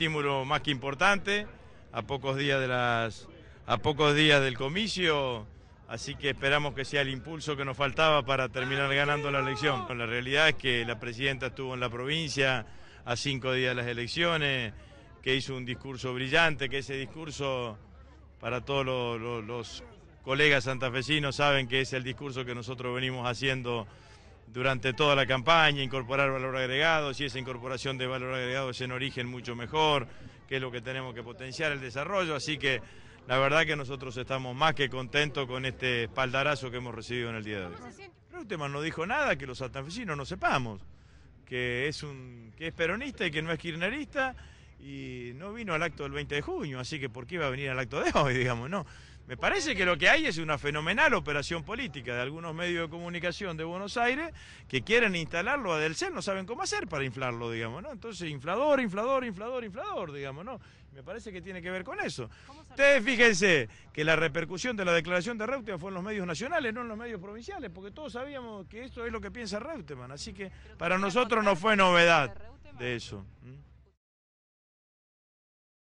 estímulo más que importante, a pocos días de las a pocos días del comicio, así que esperamos que sea el impulso que nos faltaba para terminar ganando la elección. La realidad es que la presidenta estuvo en la provincia a cinco días de las elecciones, que hizo un discurso brillante, que ese discurso para todos los colegas santafesinos saben que es el discurso que nosotros venimos haciendo durante toda la campaña, incorporar valor agregado, si esa incorporación de valor agregado es en origen mucho mejor, que es lo que tenemos que potenciar el desarrollo, así que la verdad que nosotros estamos más que contentos con este espaldarazo que hemos recibido en el día de hoy. Reutemann no dijo nada que los santafesinos no sepamos, que es, un, que es peronista y que no es kirchnerista, y no vino al acto del 20 de junio, así que ¿por qué iba a venir al acto de hoy, digamos? No. Me parece que lo que hay es una fenomenal operación política de algunos medios de comunicación de Buenos Aires que quieren instalarlo a del Delcel, no saben cómo hacer para inflarlo, digamos, ¿no? Entonces, inflador, inflador, inflador, inflador, digamos, ¿no? Me parece que tiene que ver con eso. Ustedes fíjense que la repercusión de la declaración de Reutemann fue en los medios nacionales, no en los medios provinciales, porque todos sabíamos que esto es lo que piensa Reutemann, así que para nosotros no fue novedad de eso.